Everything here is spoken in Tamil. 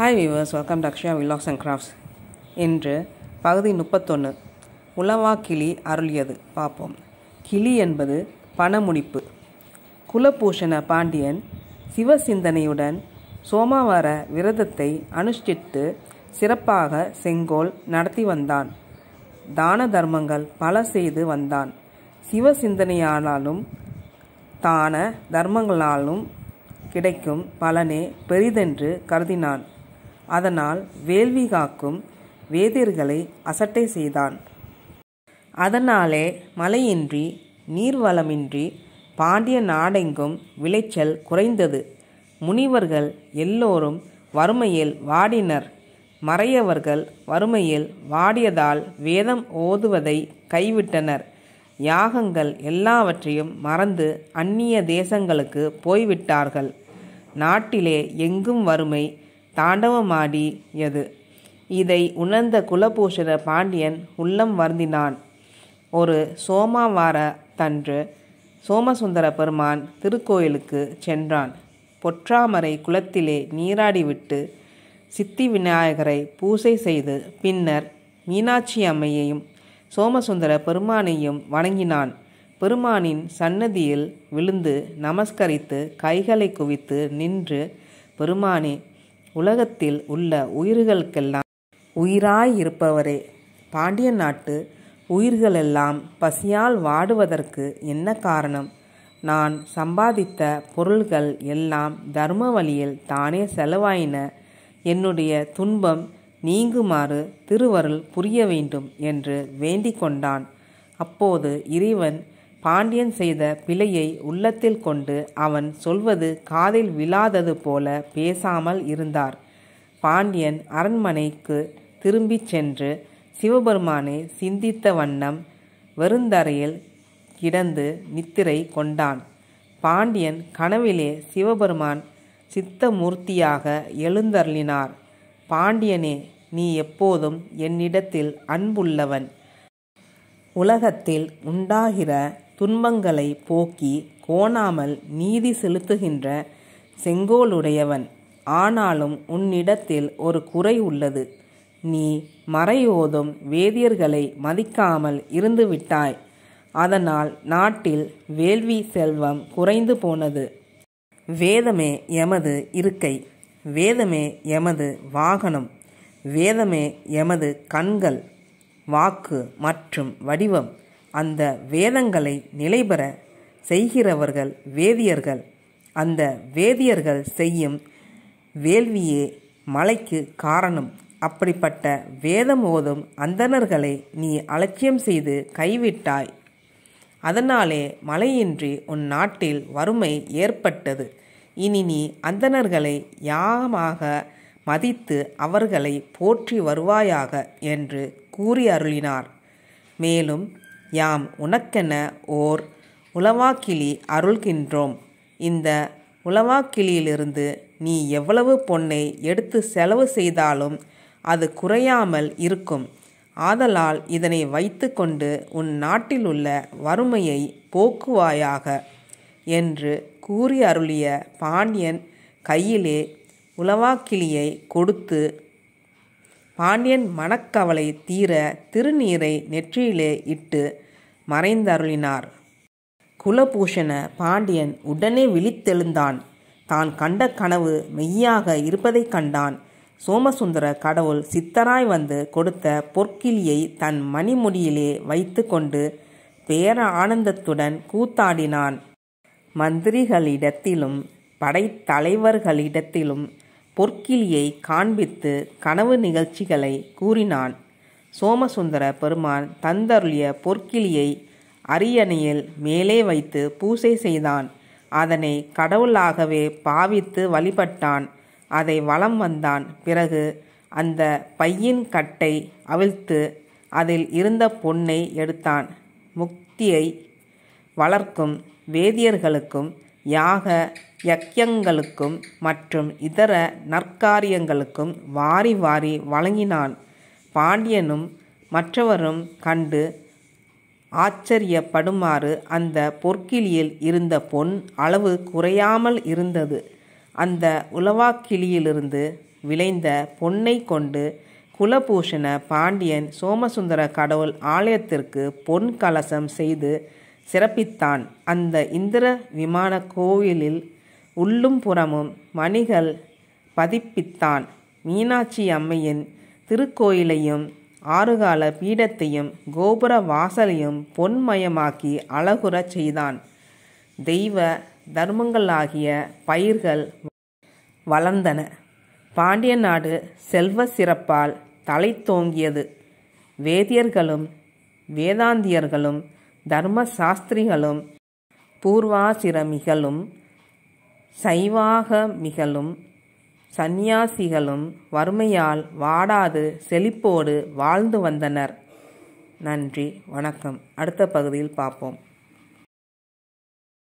hi viewers welcome to Akshaya vlogs and crafts இன்று பகுதி முப்பத்தொன்று உலவா கிளி அருளியது பார்ப்போம் கிளி என்பது பணமுடிப்பு குலபூஷண பாண்டியன் சிவசிந்தனையுடன் சோமாவார விரதத்தை அனுஷ்டித்து சிறப்பாக செங்கோல் நடத்தி வந்தான் தான தர்மங்கள் பல செய்து வந்தான் சிவசிந்தனையானாலும் தான தர்மங்களாலும் கிடைக்கும் பலனே பெரிதென்று கருதினான் அதனால் வேள்வி காக்கும் வேதியர்களை அசட்டை செய்தான் அதனாலே மலையின்றி நீர்வளமின்றி பாண்டிய நாடெங்கும் விளைச்சல் குறைந்தது முனிவர்கள் எல்லோரும் வறுமையில் வாடினர் மறையவர்கள் வறுமையில் வாடியதால் வேதம் ஓதுவதை கைவிட்டனர் யாகங்கள் எல்லாவற்றையும் மறந்து அந்நிய தேசங்களுக்கு போய்விட்டார்கள் நாட்டிலே எங்கும் வறுமை தாண்டவமாடி எது இதை உணர்ந்த குலபூஷண பாண்டியன் உள்ளம் வருந்தினான் ஒரு சோமாவார தன்று சோமசுந்தர பெருமான் திருக்கோயிலுக்கு சென்றான் பொற்றாமரை குளத்திலே நீராடிவிட்டு சித்தி விநாயகரை பூசை செய்து பின்னர் மீனாட்சி அம்மையையும் சோமசுந்தர பெருமானையும் வணங்கினான் பெருமானின் சன்னதியில் விழுந்து நமஸ்கரித்து கைகளை குவித்து நின்று பெருமானே உலகத்தில் உள்ள உயிர்களுக்கெல்லாம் உயிராய் இருப்பவரே பாண்டிய நாட்டு உயிர்களெல்லாம் பசியால் வாடுவதற்கு என்ன காரணம் நான் சம்பாதித்த பொருள்கள் எல்லாம் தர்ம வழியில் தானே செலவாயின என்னுடைய துன்பம் நீங்குமாறு திருவருள் புரிய வேண்டும் என்று வேண்டிக் கொண்டான் அப்போது இறைவன் பாண்டியன் செய்த பிழையை உள்ளத்தில் கொண்டு அவன் சொல்வது காதில் விழாதது போல பேசாமல் இருந்தார் பாண்டியன் அரண்மனைக்கு திரும்பிச் சென்று சிவபெருமானை சிந்தித்த வண்ணம் வெறுந்தரையில் கிடந்து நித்திரை கொண்டான் பாண்டியன் கனவிலே சிவபெருமான் சித்தமூர்த்தியாக எழுந்தருளினார் பாண்டியனே நீ எப்போதும் என்னிடத்தில் அன்புள்ளவன் உலகத்தில் உண்டாகிற துன்பங்களை போக்கி கோணாமல் நீதி செலுத்துகின்ற செங்கோலுடையவன் ஆனாலும் உன்னிடத்தில் ஒரு குறை உள்ளது நீ மறையோதும் வேதியர்களை மதிக்காமல் இருந்துவிட்டாய் அதனால் நாட்டில் வேள்வி செல்வம் குறைந்து போனது வேதமே எமது இருக்கை வேதமே எமது வாகனம் வேதமே எமது கண்கள் வாக்கு மற்றும் வடிவம் அந்த வேதங்களை நிலைபெற செய்கிறவர்கள் வேதியர்கள் அந்த வேதியர்கள் செய்யும் வேள்வியே மலைக்கு காரணம் அப்படிப்பட்ட வேதம் ஓதும் அந்தணர்களை நீ அலட்சியம் செய்து கைவிட்டாய் அதனாலே மலையின்றி உன் நாட்டில் வறுமை ஏற்பட்டது இனி நீ அந்தணர்களை யாகமாக மதித்து அவர்களை போற்றி வருவாயாக என்று கூறி அருளினார் மேலும் யாம் உனக்கென ஓர் உளவாக்கிளி அருள்கின்றோம் இந்த உளவாக்கிளியிலிருந்து நீ எவ்வளவு பொன்னை எடுத்து செலவு செய்தாலும் அது குறையாமல் இருக்கும் ஆதலால் இதனை வைத்து கொண்டு உன் நாட்டிலுள்ள வறுமையை போக்குவாயாக என்று கூறி அருளிய பாண்டியன் கையிலே உளவாக்கிளியை கொடுத்து பாண்டியன் மனக்கவலை தீர திருநீரை நெற்றியிலே இட்டு மறைந்தருளினார் குலபூஷண பாண்டியன் உடனே விழித்தெழுந்தான் தான் கண்ட கனவு மெய்யாக இருப்பதைக் கண்டான் சோமசுந்தர கடவுள் சித்தராய் வந்து கொடுத்த பொற்கிளியை தன் மணிமுடியிலே வைத்து கொண்டு பேர ஆனந்தத்துடன் கூத்தாடினான் மந்திரிகளிடத்திலும் படைத்தலைவர்களிடத்திலும் பொற்கிளியை காண்பித்து கனவு நிகழ்ச்சிகளை கூறினான் சோமசுந்தர பெருமான் தந்தருளிய பொற்கிளியை அரியணையில் மேலே வைத்து பூசை செய்தான் அதனை கடவுளாகவே பாவித்து வழிபட்டான் அதை வலம் வந்தான் பிறகு அந்த பையின் கட்டை அவிழ்த்து அதில் இருந்த பொன்னை எடுத்தான் முக்தியை வளர்க்கும் வேதியர்களுக்கும் யாக யக்கியங்களுக்கும் மற்றும் இதர நற்காரியங்களுக்கும் வாரி வாரி வழங்கினான் பாண்டியனும் மற்றவரும் கண்டு ஆச்சரியப்படுமாறு அந்த பொற்கிளியில் இருந்த பொன் அளவு குறையாமல் இருந்தது அந்த உலவாக்கிளியிலிருந்து விளைந்த பொன்னை கொண்டு குலபூஷண பாண்டியன் சோமசுந்தர கடவுள் ஆலயத்திற்கு பொன் கலசம் செய்து சிறப்பித்தான் அந்த இந்திர விமான கோவிலில் உள்ளும் புறமும் மணிகள் பதிப்பித்தான் மீனாட்சி அம்மையின் திருக்கோயிலையும் ஆறுகால பீடத்தையும் கோபுர வாசலையும் பொன்மயமாக்கி அழகுறச் செய்தான் தெய்வ தர்மங்களாகிய பயிர்கள் வளர்ந்தன பாண்டிய நாடு செல்வ சிறப்பால் தலை தோங்கியது வேதியர்களும் வேதாந்தியர்களும் தர்ம சாஸ்திரிகளும் பூர்வாசிரமிகளும் சைவாக மிகலும் சந்நியாசிகளும் வறுமையால் வாடாது செழிப்போடு வாழ்ந்து வந்தனர் நன்றி வணக்கம் அடுத்த பகுதியில் பார்ப்போம்